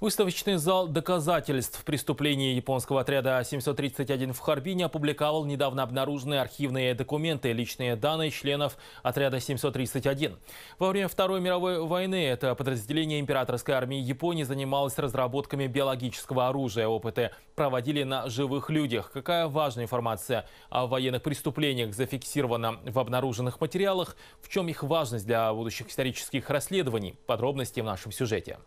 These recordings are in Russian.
Выставочный зал доказательств преступления японского отряда 731 в Харбине опубликовал недавно обнаруженные архивные документы, личные данные членов отряда 731. Во время Второй мировой войны это подразделение императорской армии Японии занималось разработками биологического оружия. Опыты проводили на живых людях. Какая важная информация о военных преступлениях зафиксирована в обнаруженных материалах? В чем их важность для будущих исторических расследований? Подробности в нашем сюжете.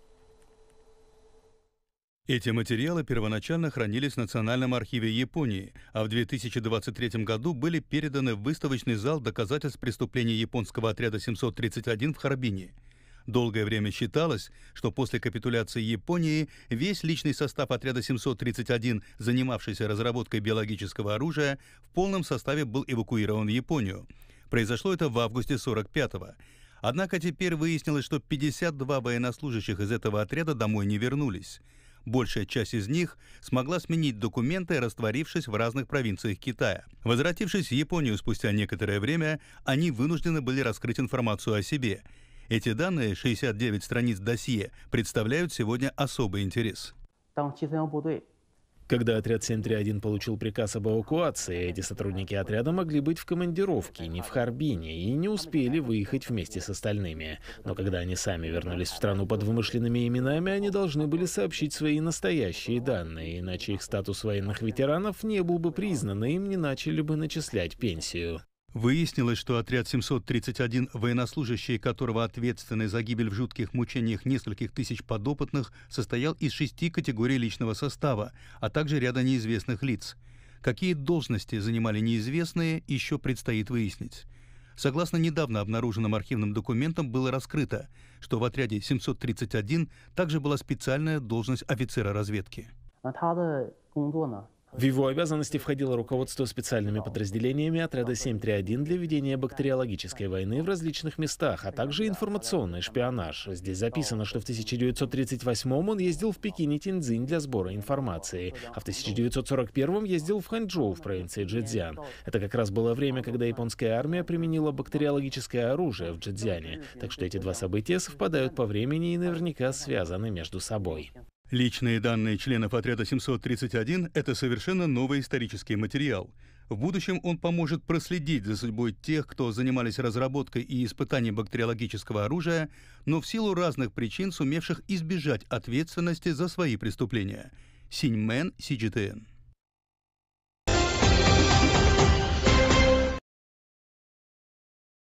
Эти материалы первоначально хранились в Национальном архиве Японии, а в 2023 году были переданы в выставочный зал доказательств преступлений японского отряда 731 в Харбине. Долгое время считалось, что после капитуляции Японии весь личный состав отряда 731, занимавшийся разработкой биологического оружия, в полном составе был эвакуирован в Японию. Произошло это в августе 45-го. Однако теперь выяснилось, что 52 военнослужащих из этого отряда домой не вернулись. Большая часть из них смогла сменить документы, растворившись в разных провинциях Китая. Возвратившись в Японию спустя некоторое время, они вынуждены были раскрыть информацию о себе. Эти данные, 69 страниц досье, представляют сегодня особый интерес. 当七三幺部队 когда отряд 731 получил приказ об эвакуации, эти сотрудники отряда могли быть в командировке, не в Харбине, и не успели выехать вместе с остальными. Но когда они сами вернулись в страну под вымышленными именами, они должны были сообщить свои настоящие данные, иначе их статус военных ветеранов не был бы признан, и им не начали бы начислять пенсию. Выяснилось, что отряд 731, военнослужащие которого ответственны за гибель в жутких мучениях нескольких тысяч подопытных, состоял из шести категорий личного состава, а также ряда неизвестных лиц. Какие должности занимали неизвестные, еще предстоит выяснить. Согласно недавно обнаруженным архивным документам, было раскрыто, что в отряде 731 также была специальная должность офицера разведки. А, в его обязанности входило руководство специальными подразделениями отряда 731 для ведения бактериологической войны в различных местах, а также информационный шпионаж. Здесь записано, что в 1938 он ездил в Пекин и Тиньцзинь для сбора информации, а в 1941 ездил в Ханчжоу в провинции Джидзян. Это как раз было время, когда японская армия применила бактериологическое оружие в Джидзяне, так что эти два события совпадают по времени и наверняка связаны между собой. Личные данные членов отряда 731 – это совершенно новый исторический материал. В будущем он поможет проследить за судьбой тех, кто занимались разработкой и испытанием бактериологического оружия, но в силу разных причин сумевших избежать ответственности за свои преступления. Синьмен, CGTN.